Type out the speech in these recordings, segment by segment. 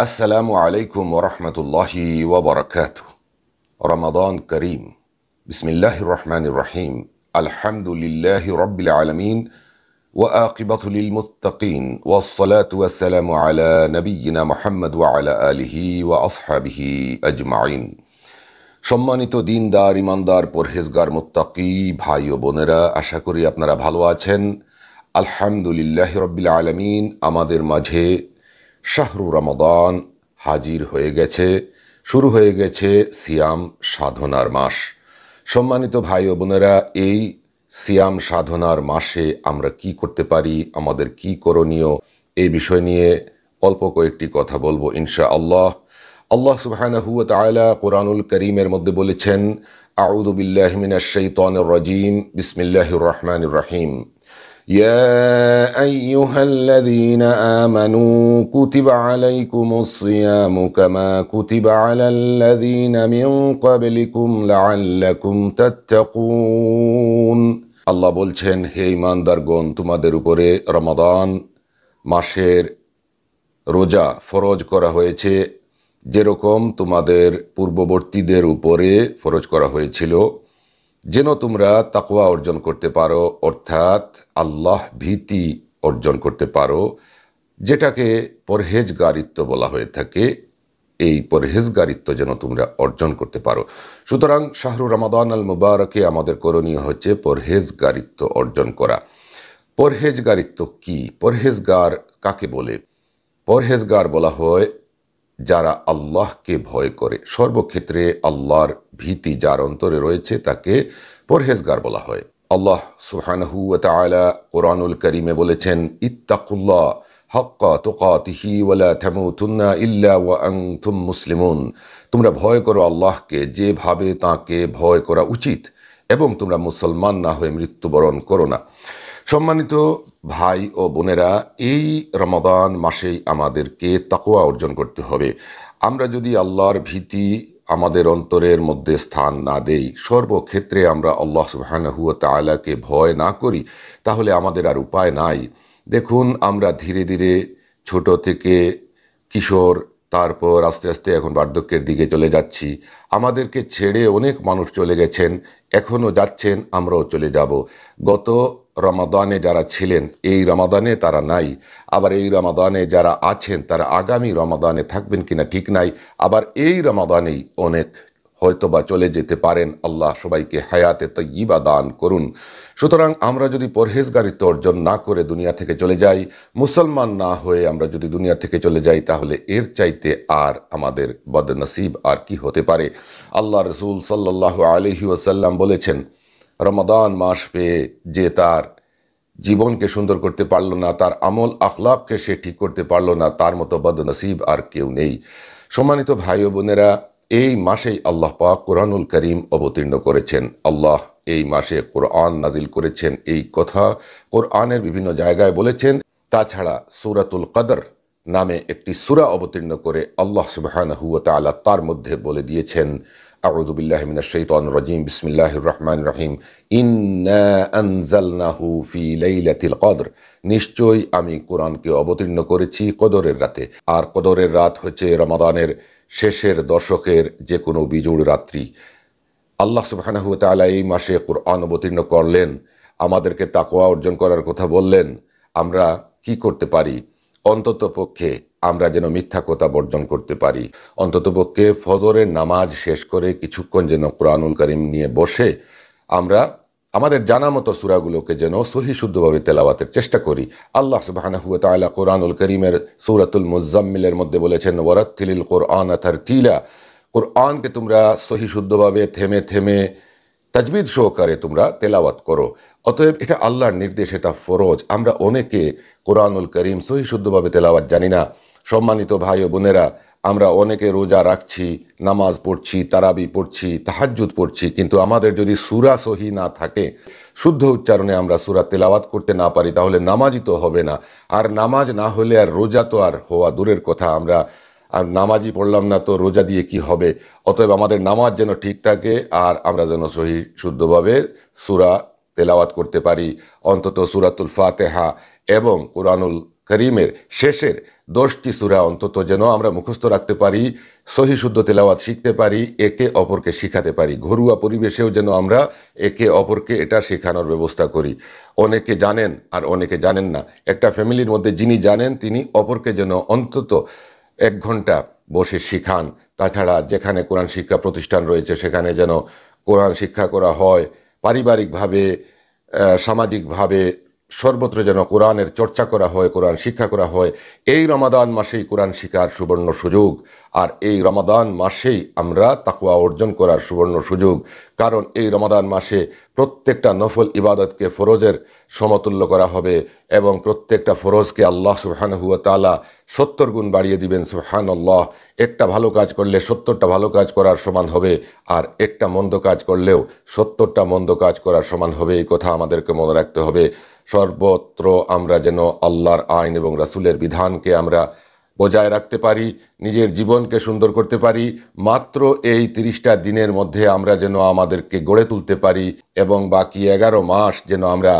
السلام عليكم ورحمة الله وبركاته رمضان كريم بسم الله الرحمن الرحيم الحمد لله رب العالمين وآقبة للمتقين والصلاة والسلام على نبينا محمد وعلى آله وأصحابه أجمعين সম্মানিত দিনদার ইমানদার পরহেজগার মোত্তাকি ভাই ও বোনেরা আশা করি আপনারা ভালো আছেন আলহামদুলিল্লাহ রব্বিল আলমিন আমাদের মাঝে শাহরু রমাদান হাজির হয়ে গেছে শুরু হয়ে গেছে সিয়াম সাধনার মাস সম্মানিত ভাই ও বোনেরা এই সিয়াম সাধনার মাসে আমরা কি করতে পারি আমাদের কি করণীয় এই বিষয় নিয়ে অল্প কয়েকটি কথা বলবো ইনশা আল্লাহ আল্লাহ সুবাহানাহু তাআলা কোরআনুল করিমের মধ্যে বলেছেন আউদুবিল্লাহমিন রাজিম বিসমিল্লাহ রহমানির রহিম يا أيها الذين آمنوا كتب عليكم الصيام كما كتب على الذين من قبلكم لعلكم تتقون আল্লাহ বলছেন হে ইমানদারগণ তোমাদের উপরে রমাদান মাসের রোজা ফরজ করা হয়েছে যেরকম তোমাদের পূর্ববর্তীদের উপরে ফরজ করা হয়েছিল যেন তোমরা তাকোয়া অর্জন করতে পারো অর্থাৎ আল্লাহ ভীতি অর্জন করতে পারো যেটাকে পরহেজগারিত্ব বলা হয়ে থাকে এই পরহেজগারিত্ব যেন তোমরা অর্জন করতে পারো সুতরাং শাহরু রমাদান আল মুবারকে আমাদের করণীয় হচ্ছে পরহেজগারিত্ব অর্জন করা পরহেজগারিত্ব কি পরহেজগার কাকে বলে পরহেজগার বলা হয় যারা আল্লাহকে ভয় করে সর্বক্ষেত্রে আল্লাহর ভীতি যার অন্তরে রয়েছে তাকে পরহেজগার বলা হয় আল্লাহ সুহানহু তালা কোরআনুল করিমে বলেছেন ইত্তাকুল্লাহ হক্কা তোকাতিহি ওয়ালা থামুতুন্না ইল্লা ওয়া আংথুম মুসলিমুন তোমরা ভয় করো আল্লাহকে যেভাবে তাকে ভয় করা উচিত এবং তোমরা মুসলমান না হয়ে মৃত্যুবরণ করো না সম্মানিত ভাই ও বোনেরা এই রমবান মাসেই আমাদেরকে তাকোয়া অর্জন করতে হবে আমরা যদি আল্লাহর ভীতি আমাদের অন্তরের মধ্যে স্থান না দেই সর্বক্ষেত্রে আমরা আল্লাহ সুবাহানহুয়া তালাকে ভয় না করি তাহলে আমাদের আর উপায় নাই দেখুন আমরা ধীরে ধীরে ছোট থেকে কিশোর তারপর আস্তে আস্তে এখন বার্ধক্যের দিকে চলে যাচ্ছি আমাদেরকে ছেড়ে অনেক মানুষ চলে গেছেন এখনও যাচ্ছেন আমরাও চলে যাব গত রমাদানে যারা ছিলেন এই রমাদানে তারা নাই আবার এই রমাদানে যারা আছেন তারা আগামী রমাদানে থাকবেন কিনা ঠিক নাই আবার এই রমাদানেই অনেক হয়তোবা চলে যেতে পারেন আল্লাহ সবাইকে হায়াতে তৈবা দান করুন সুতরাং আমরা যদি পরহেজগারিত্ব অর্জন না করে দুনিয়া থেকে চলে যাই মুসলমান না হয়ে আমরা যদি দুনিয়া থেকে চলে যাই তাহলে এর চাইতে আর আমাদের বদনসিব আর কি হতে পারে আল্লাহ রসুল সাল্লাহ আলহিউসাল্লাম বলেছেন রমাদান মাস পেয়ে যে তার জীবনকে সুন্দর করতে পারল না তার আমল আখলাপকে সে ঠিক করতে পারল না তার মতো বদনসিব আর কেউ নেই সম্মানিত ভাই ও বোনেরা এই মাসেই আল্লাহ পাক কোরআনুল করিম অবতীর্ণ করেছেন আল্লাহ এই মাসে কোরআন নাজিল করেছেন এই কথা কোরআনের বিভিন্ন জায়গায় বলেছেন তাছাড়া সুরাতুল কদর নামে একটি সুরা অবতীর্ণ করে আল্লাহ সুবাহান হুয়া তালা তার মধ্যে বলে দিয়েছেন أعوذ بالله من الشيطان الرجيم بسم الله الرحمن الرحيم إنا أنزلناه في ليلة القدر নিশ্চয়ই আমি কোরআনকে অবতীর্ণ করেছি কদরের রাতে আর কদরের রাত হচ্ছে রমাদানের শেষের দশকের যে কোনো বিজুড় রাত্রি আল্লাহ সুবাহানাহু তালা এই মাসে কোরআন অবতীর্ণ করলেন আমাদেরকে তাকোয়া অর্জন করার কথা বললেন আমরা কি করতে পারি অন্তত পক্ষে আমরা যেন মিথ্যা কথা বর্জন করতে পারি অন্ততপক্ষে ফজরের নামাজ শেষ করে কিছুক্ষণ যেন কোরআনুল করিম নিয়ে বসে আমরা আমাদের জানা মতো সুরাগুলোকে যেন সহি শুদ্ধভাবে তেলাওয়াতের চেষ্টা করি আল্লাহ সুবাহ তালা কোরআনুল করিমের সুরাতুল মুজাম্মিলের মধ্যে বলেছেন ওয়ারাত্থিলিল কোরআন আথার তিলা কোরআনকে তোমরা সহি শুদ্ধভাবে থেমে থেমে তাজবিদ সহকারে তোমরা তেলাওয়াত করো অতএব এটা আল্লাহর নির্দেশ এটা ফরজ আমরা অনেকে কোরআনুল করিম সহি শুদ্ধভাবে তেলাওয়াত জানি না সম্মানিত ভাই ও বোনেরা আমরা অনেকে রোজা রাখছি নামাজ পড়ছি তারাবি পড়ছি তাহাজুদ পড়ছি কিন্তু আমাদের যদি সুরা সহি না থাকে শুদ্ধ উচ্চারণে আমরা সুরা তেলাওয়াত করতে না পারি তাহলে নামাজই তো হবে না আর নামাজ না হলে আর রোজা তো আর হওয়া দূরের কথা আমরা আর নামাজই পড়লাম না তো রোজা দিয়ে কি হবে অতএব আমাদের নামাজ যেন ঠিক থাকে আর আমরা যেন সহি শুদ্ধভাবে সুরা তেলাওয়াত করতে পারি অন্তত সুরাতুল ফাতেহা এবং কোরআনুল করিমের শেষের দশটি সুরা অন্তত যেন আমরা মুখস্থ রাখতে পারি সহি শুদ্ধ তেলাওয়াত শিখতে পারি একে অপরকে শিখাতে পারি ঘরোয়া পরিবেশেও যেন আমরা একে অপরকে এটা শেখানোর ব্যবস্থা করি অনেকে জানেন আর অনেকে জানেন না একটা ফ্যামিলির মধ্যে যিনি জানেন তিনি অপরকে যেন অন্তত এক ঘন্টা বসে শিখান তাছাড়া যেখানে কোরআন শিক্ষা প্রতিষ্ঠান রয়েছে সেখানে যেন কোরআন শিক্ষা করা হয় পারিবারিকভাবে সামাজিকভাবে সর্বত্র যেন কোরআনের চর্চা করা হয় কোরআন শিক্ষা করা হয় এই রমাদান মাসেই কোরআন শিকার সুবর্ণ সুযোগ আর এই রমাদান মাসেই আমরা তাকুয়া অর্জন করার সুবর্ণ সুযোগ কারণ এই রমাদান মাসে প্রত্যেকটা নফল ইবাদতকে ফরজের সমতুল্য করা হবে এবং প্রত্যেকটা ফরজকে আল্লাহ সুহান হুয়া তালা সত্তর গুণ বাড়িয়ে দিবেন সুহান আল্লাহ একটা ভালো কাজ করলে সত্তরটা ভালো কাজ করার সমান হবে আর একটা মন্দ কাজ করলেও সত্তরটা মন্দ কাজ করার সমান হবে এই কথা আমাদেরকে মনে রাখতে হবে সর্বত্র আমরা যেন আল্লাহর আইন এবং রাসুলের বিধানকে আমরা বজায় রাখতে পারি নিজের জীবনকে সুন্দর করতে পারি মাত্র এই তিরিশটা দিনের মধ্যে আমরা যেন আমাদেরকে গড়ে তুলতে পারি এবং বাকি এগারো মাস যেন আমরা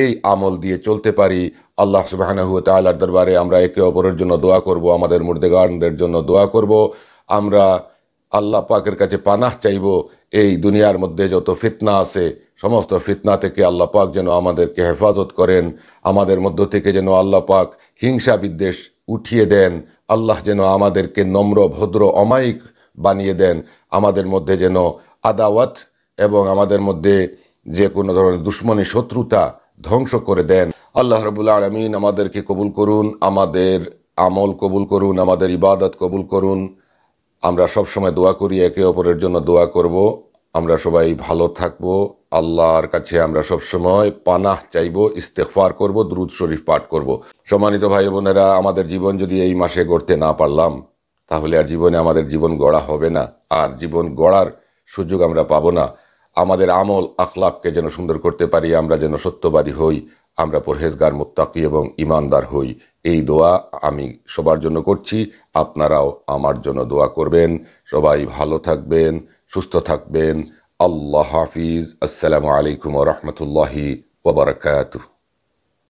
এই আমল দিয়ে চলতে পারি আল্লাহ সুবাহানাহু তাল্লার দরবারে আমরা একে অপরের জন্য দোয়া করব আমাদের মুর্দেগানদের জন্য দোয়া করব আমরা আল্লাহ পাকের কাছে পানাহ চাইব এই দুনিয়ার মধ্যে যত ফিতনা আছে সমস্ত ফিতনা থেকে আল্লাহ পাক যেন আমাদেরকে হেফাজত করেন আমাদের মধ্য থেকে যেন আল্লাহ পাক হিংসা বিদ্বেষ উঠিয়ে দেন আল্লাহ যেন আমাদেরকে নম্র ভদ্র অমায়িক বানিয়ে দেন আমাদের মধ্যে যেন আদাওয়াত এবং আমাদের মধ্যে যে কোনো ধরনের দুশ্মনী শত্রুতা ধ্বংস করে দেন আল্লাহ রবুল্লা আলমিন আমাদেরকে কবুল করুন আমাদের আমল কবুল করুন আমাদের ইবাদত কবুল করুন আমরা সবসময় দোয়া করি একে অপরের জন্য দোয়া করব আমরা সবাই ভালো থাকব আল্লাহর কাছে আমরা সবসময় পানাহ চাইব ইস্তেফার করব দ্রুত শরীফ পাঠ করব সম্মানিত ভাই বোনেরা আমাদের জীবন যদি এই মাসে গড়তে না পারলাম তাহলে আর জীবনে আমাদের জীবন গড়া হবে না আর জীবন গড়ার সুযোগ আমরা পাবো না আমাদের আমল আখলাপকে যেন সুন্দর করতে পারি আমরা যেন সত্যবাদী হই আমরা পরহেজগার মোত্তাকি এবং ইমানদার হই এই দোয়া আমি সবার জন্য করছি আপনারাও আমার জন্য দোয়া করবেন সবাই ভালো থাকবেন সুস্থ থাকবেন আল্লাহ হাফিজ আসসালামু আলাইকুম রহমতুল্লাহি ওবরাকাতুহ